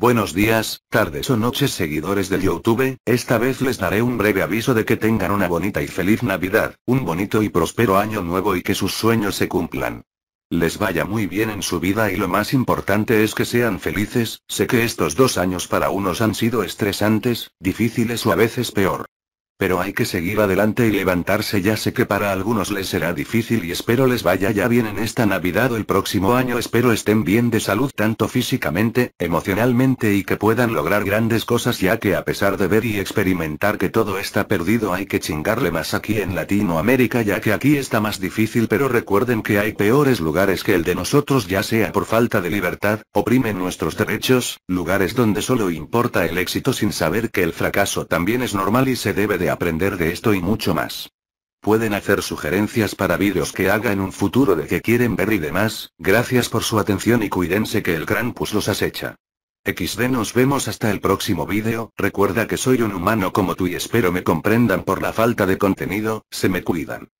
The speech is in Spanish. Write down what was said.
Buenos días, tardes o noches seguidores de YouTube, esta vez les daré un breve aviso de que tengan una bonita y feliz Navidad, un bonito y próspero año nuevo y que sus sueños se cumplan. Les vaya muy bien en su vida y lo más importante es que sean felices, sé que estos dos años para unos han sido estresantes, difíciles o a veces peor. Pero hay que seguir adelante y levantarse. Ya sé que para algunos les será difícil y espero les vaya ya bien en esta Navidad o el próximo año. Espero estén bien de salud tanto físicamente, emocionalmente y que puedan lograr grandes cosas ya que a pesar de ver y experimentar que todo está perdido hay que chingarle más aquí en Latinoamérica ya que aquí está más difícil pero recuerden que hay peores lugares que el de nosotros ya sea por falta de libertad, oprimen nuestros derechos, lugares donde solo importa el éxito sin saber que el fracaso también es normal y se debe de aprender de esto y mucho más. Pueden hacer sugerencias para vídeos que haga en un futuro de que quieren ver y demás, gracias por su atención y cuídense que el pus los acecha. XD nos vemos hasta el próximo vídeo, recuerda que soy un humano como tú y espero me comprendan por la falta de contenido, se me cuidan.